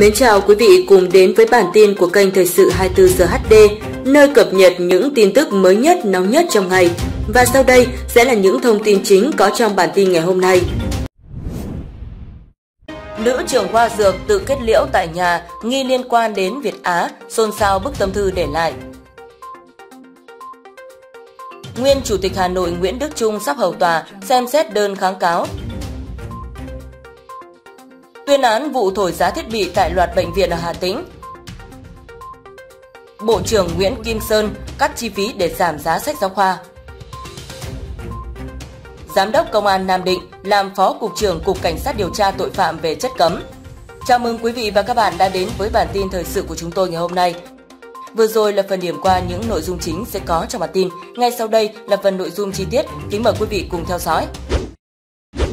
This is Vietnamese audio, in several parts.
Mến chào quý vị cùng đến với bản tin của kênh Thời sự 24 giờ HD, nơi cập nhật những tin tức mới nhất, nóng nhất trong ngày. Và sau đây sẽ là những thông tin chính có trong bản tin ngày hôm nay. Nữ trưởng khoa dược tự kết liễu tại nhà nghi liên quan đến Việt Á, xôn xao bức tâm thư để lại. Nguyên Chủ tịch Hà Nội Nguyễn Đức Trung sắp hầu tòa xem xét đơn kháng cáo, tuyên án vụ thổi giá thiết bị tại loạt bệnh viện ở Hà Tĩnh. Bộ trưởng Nguyễn Kim Sơn cắt chi phí để giảm giá sách giáo khoa. Giám đốc Công an Nam Định làm Phó Cục trưởng Cục Cảnh sát điều tra tội phạm về chất cấm. Chào mừng quý vị và các bạn đã đến với bản tin thời sự của chúng tôi ngày hôm nay. Vừa rồi là phần điểm qua những nội dung chính sẽ có trong bản tin. Ngay sau đây là phần nội dung chi tiết. Kính mời quý vị cùng theo dõi.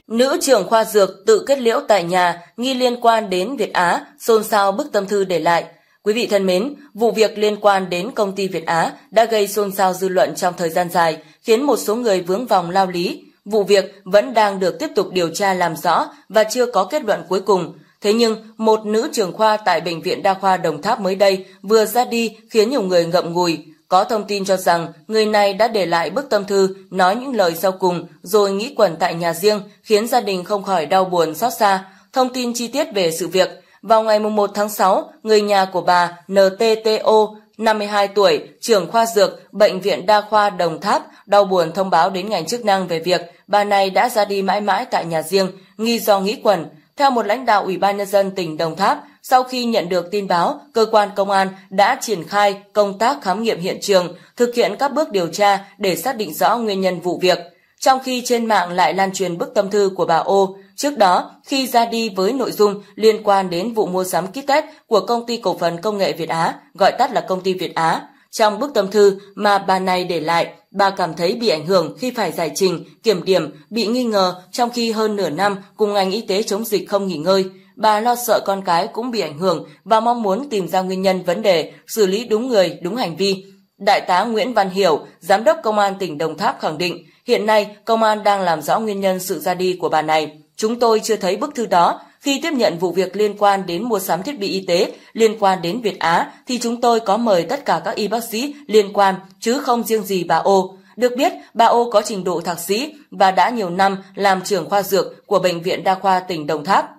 Nữ trưởng khoa dược tự kết liễu tại nhà nghi liên quan đến Việt Á, xôn xao bức tâm thư để lại. Quý vị thân mến, vụ việc liên quan đến công ty Việt Á đã gây xôn xao dư luận trong thời gian dài, khiến một số người vướng vòng lao lý. Vụ việc vẫn đang được tiếp tục điều tra làm rõ và chưa có kết luận cuối cùng. Thế nhưng, một nữ trường khoa tại Bệnh viện Đa khoa Đồng Tháp mới đây vừa ra đi khiến nhiều người ngậm ngùi. Có thông tin cho rằng người này đã để lại bức tâm thư nói những lời sau cùng rồi nghĩ quẩn tại nhà riêng khiến gia đình không khỏi đau buồn xót xa. Thông tin chi tiết về sự việc, vào ngày 1 tháng 6, người nhà của bà NTTO, 52 tuổi, trưởng khoa dược, Bệnh viện Đa khoa Đồng Tháp, đau buồn thông báo đến ngành chức năng về việc bà này đã ra đi mãi mãi tại nhà riêng, nghi do nghĩ quẩn. Theo một lãnh đạo Ủy ban Nhân dân tỉnh Đồng Tháp, sau khi nhận được tin báo, cơ quan công an đã triển khai công tác khám nghiệm hiện trường, thực hiện các bước điều tra để xác định rõ nguyên nhân vụ việc. Trong khi trên mạng lại lan truyền bức tâm thư của bà Ô, trước đó khi ra đi với nội dung liên quan đến vụ mua sắm kit test của công ty cổ phần công nghệ Việt Á, gọi tắt là công ty Việt Á, trong bức tâm thư mà bà này để lại, Bà cảm thấy bị ảnh hưởng khi phải giải trình, kiểm điểm, bị nghi ngờ trong khi hơn nửa năm cùng ngành y tế chống dịch không nghỉ ngơi. Bà lo sợ con cái cũng bị ảnh hưởng và mong muốn tìm ra nguyên nhân vấn đề, xử lý đúng người, đúng hành vi. Đại tá Nguyễn Văn Hiểu, Giám đốc Công an tỉnh Đồng Tháp khẳng định, hiện nay công an đang làm rõ nguyên nhân sự ra đi của bà này. Chúng tôi chưa thấy bức thư đó khi tiếp nhận vụ việc liên quan đến mua sắm thiết bị y tế, liên quan đến Việt Á, thì chúng tôi có mời tất cả các y bác sĩ liên quan, chứ không riêng gì bà Ô. Được biết, bà Ô có trình độ thạc sĩ và đã nhiều năm làm trưởng khoa dược của Bệnh viện Đa khoa tỉnh Đồng Tháp.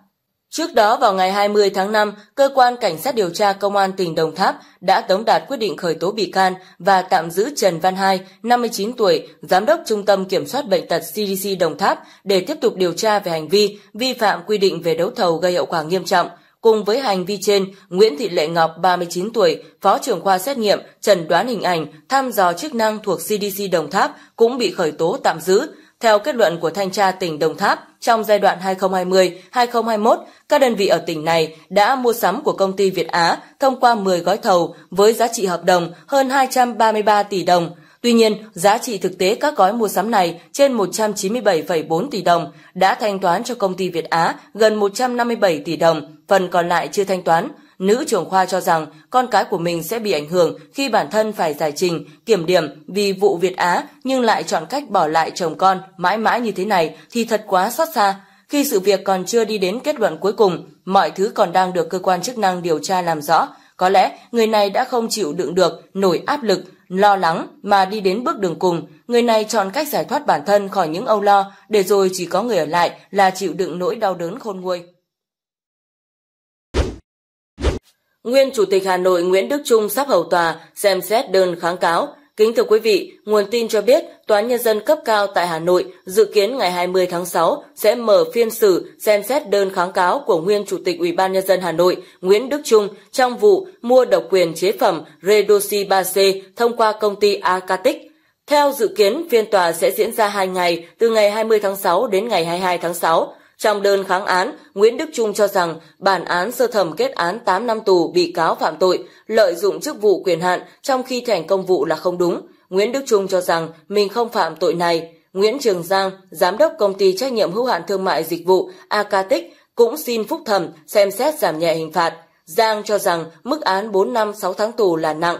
Trước đó vào ngày 20 tháng 5, cơ quan cảnh sát điều tra công an tỉnh Đồng Tháp đã tống đạt quyết định khởi tố bị can và tạm giữ Trần Văn Hai, 59 tuổi, giám đốc Trung tâm Kiểm soát bệnh tật CDC Đồng Tháp để tiếp tục điều tra về hành vi vi phạm quy định về đấu thầu gây hậu quả nghiêm trọng. Cùng với hành vi trên, Nguyễn Thị Lệ Ngọc, 39 tuổi, phó trưởng khoa xét nghiệm, trần đoán hình ảnh, thăm dò chức năng thuộc CDC Đồng Tháp cũng bị khởi tố tạm giữ. Theo kết luận của Thanh tra tỉnh Đồng Tháp, trong giai đoạn 2020-2021, các đơn vị ở tỉnh này đã mua sắm của công ty Việt Á thông qua 10 gói thầu với giá trị hợp đồng hơn 233 tỷ đồng. Tuy nhiên, giá trị thực tế các gói mua sắm này trên 197,4 tỷ đồng đã thanh toán cho công ty Việt Á gần 157 tỷ đồng, phần còn lại chưa thanh toán nữ trưởng khoa cho rằng con cái của mình sẽ bị ảnh hưởng khi bản thân phải giải trình, kiểm điểm vì vụ Việt Á nhưng lại chọn cách bỏ lại chồng con mãi mãi như thế này thì thật quá xót xa. Khi sự việc còn chưa đi đến kết luận cuối cùng, mọi thứ còn đang được cơ quan chức năng điều tra làm rõ. Có lẽ người này đã không chịu đựng được nổi áp lực, lo lắng mà đi đến bước đường cùng. Người này chọn cách giải thoát bản thân khỏi những âu lo để rồi chỉ có người ở lại là chịu đựng nỗi đau đớn khôn nguôi. Nguyên Chủ tịch Hà Nội Nguyễn Đức Trung sắp hầu tòa xem xét đơn kháng cáo. Kính thưa quý vị, nguồn tin cho biết Tòa án Nhân dân cấp cao tại Hà Nội dự kiến ngày 20 tháng 6 sẽ mở phiên xử xem xét đơn kháng cáo của Nguyên Chủ tịch Ủy ban Nhân dân Hà Nội Nguyễn Đức Trung trong vụ mua độc quyền chế phẩm Redoxy 3C thông qua công ty Akatic. Theo dự kiến, phiên tòa sẽ diễn ra 2 ngày, từ ngày 20 tháng 6 đến ngày 22 tháng 6. Trong đơn kháng án, Nguyễn Đức Trung cho rằng bản án sơ thẩm kết án 8 năm tù bị cáo phạm tội lợi dụng chức vụ quyền hạn trong khi thành công vụ là không đúng. Nguyễn Đức Trung cho rằng mình không phạm tội này. Nguyễn Trường Giang, giám đốc công ty trách nhiệm hữu hạn thương mại dịch vụ Acatic cũng xin phúc thẩm xem xét giảm nhẹ hình phạt. Giang cho rằng mức án 4 năm 6 tháng tù là nặng,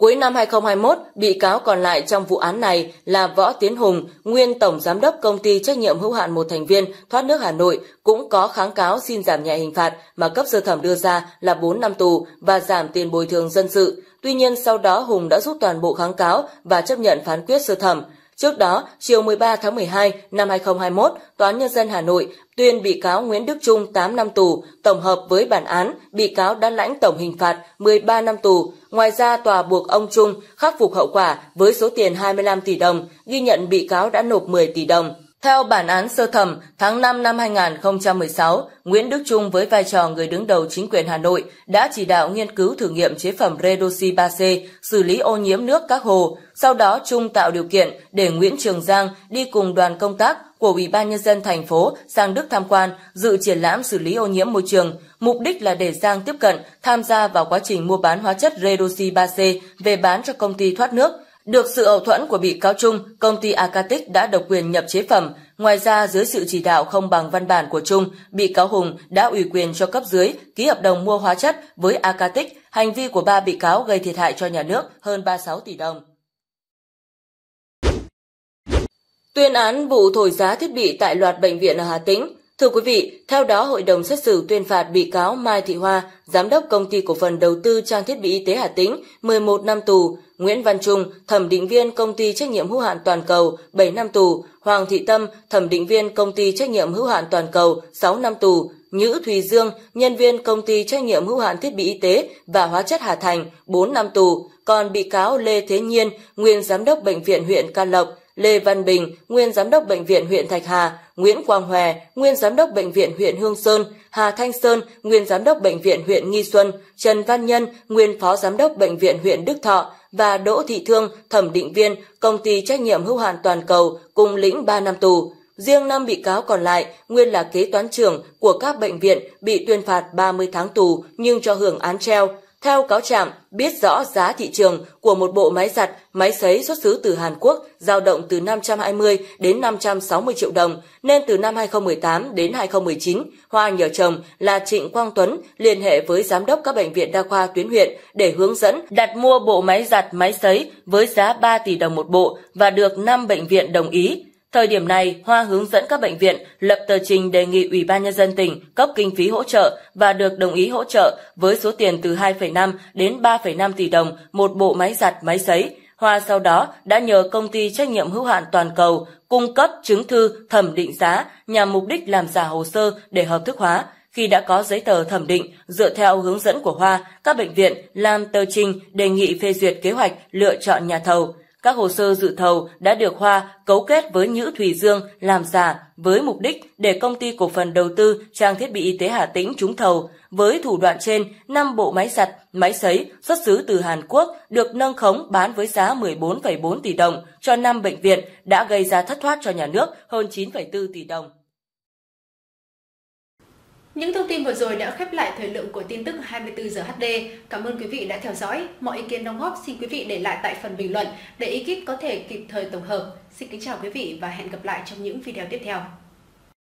Cuối năm 2021, bị cáo còn lại trong vụ án này là Võ Tiến Hùng, nguyên tổng giám đốc công ty trách nhiệm hữu hạn một thành viên thoát nước Hà Nội, cũng có kháng cáo xin giảm nhẹ hình phạt mà cấp sơ thẩm đưa ra là 4 năm tù và giảm tiền bồi thường dân sự. Tuy nhiên, sau đó Hùng đã rút toàn bộ kháng cáo và chấp nhận phán quyết sơ thẩm. Trước đó, chiều 13 tháng 12 năm 2021, Tòa án Nhân dân Hà Nội tuyên bị cáo Nguyễn Đức Trung 8 năm tù, tổng hợp với bản án, bị cáo đã lãnh tổng hình phạt 13 năm tù. Ngoài ra, tòa buộc ông Trung khắc phục hậu quả với số tiền 25 tỷ đồng, ghi nhận bị cáo đã nộp 10 tỷ đồng. Theo bản án sơ thẩm, tháng 5 năm 2016, Nguyễn Đức Trung với vai trò người đứng đầu chính quyền Hà Nội đã chỉ đạo nghiên cứu thử nghiệm chế phẩm Redoxy 3C xử lý ô nhiễm nước các hồ. Sau đó Trung tạo điều kiện để Nguyễn Trường Giang đi cùng đoàn công tác của Ủy ban nhân dân thành phố sang Đức tham quan, dự triển lãm xử lý ô nhiễm môi trường. Mục đích là để Giang tiếp cận, tham gia vào quá trình mua bán hóa chất Redoxy 3C về bán cho công ty thoát nước. Được sự hậu thuẫn của bị cáo Trung, công ty Acatic đã độc quyền nhập chế phẩm. Ngoài ra, dưới sự chỉ đạo không bằng văn bản của Trung, bị cáo Hùng đã ủy quyền cho cấp dưới ký hợp đồng mua hóa chất với Acatic. Hành vi của ba bị cáo gây thiệt hại cho nhà nước hơn 36 tỷ đồng. Tuyên án vụ thổi giá thiết bị tại loạt bệnh viện ở Hà Tĩnh, Thưa quý vị, theo đó Hội đồng xét xử tuyên phạt bị cáo Mai Thị Hoa, giám đốc công ty cổ phần đầu tư trang thiết bị y tế Hà Tĩnh, 11 năm tù, Nguyễn Văn Trung, thẩm định viên công ty trách nhiệm hữu hạn toàn cầu, 7 năm tù, Hoàng Thị Tâm, thẩm định viên công ty trách nhiệm hữu hạn toàn cầu, 6 năm tù, Nhữ Thùy Dương, nhân viên công ty trách nhiệm hữu hạn thiết bị y tế và hóa chất Hà Thành, 4 năm tù, còn bị cáo Lê Thế Nhiên, nguyên giám đốc bệnh viện huyện Can Lộc, Lê Văn Bình, nguyên giám đốc bệnh viện huyện Thạch Hà, Nguyễn Quang Hòe, nguyên giám đốc bệnh viện huyện Hương Sơn, Hà Thanh Sơn, nguyên giám đốc bệnh viện huyện Nghi Xuân, Trần Văn Nhân, nguyên phó giám đốc bệnh viện huyện Đức Thọ và Đỗ Thị Thương, thẩm định viên, công ty trách nhiệm hữu hạn toàn cầu cùng lĩnh 3 năm tù. Riêng 5 bị cáo còn lại, nguyên là kế toán trưởng của các bệnh viện bị tuyên phạt 30 tháng tù nhưng cho hưởng án treo. Theo cáo trạng, biết rõ giá thị trường của một bộ máy giặt, máy sấy xuất xứ từ Hàn Quốc dao động từ 520 đến 560 triệu đồng, nên từ năm 2018 đến 2019, Hoa nhờ chồng là Trịnh Quang Tuấn liên hệ với giám đốc các bệnh viện đa khoa tuyến huyện để hướng dẫn đặt mua bộ máy giặt, máy sấy với giá 3 tỷ đồng một bộ và được 5 bệnh viện đồng ý. Thời điểm này, Hoa hướng dẫn các bệnh viện lập tờ trình đề nghị Ủy ban Nhân dân tỉnh cấp kinh phí hỗ trợ và được đồng ý hỗ trợ với số tiền từ 2,5 đến 3,5 tỷ đồng một bộ máy giặt máy sấy. Hoa sau đó đã nhờ công ty trách nhiệm hữu hạn toàn cầu cung cấp chứng thư thẩm định giá nhằm mục đích làm giả hồ sơ để hợp thức hóa. Khi đã có giấy tờ thẩm định, dựa theo hướng dẫn của Hoa, các bệnh viện làm tờ trình đề nghị phê duyệt kế hoạch lựa chọn nhà thầu. Các hồ sơ dự thầu đã được Hoa cấu kết với Nhữ Thủy Dương làm giả với mục đích để công ty cổ phần đầu tư trang thiết bị y tế Hà Tĩnh trúng thầu. Với thủ đoạn trên, 5 bộ máy giặt, máy sấy xuất xứ từ Hàn Quốc được nâng khống bán với giá 14,4 tỷ đồng cho 5 bệnh viện đã gây ra thất thoát cho nhà nước hơn 9,4 tỷ đồng. Những thông tin vừa rồi đã khép lại thời lượng của tin tức 24 giờ HD. Cảm ơn quý vị đã theo dõi. Mọi ý kiến đóng góp xin quý vị để lại tại phần bình luận để ekip có thể kịp thời tổng hợp. Xin kính chào quý vị và hẹn gặp lại trong những video tiếp theo.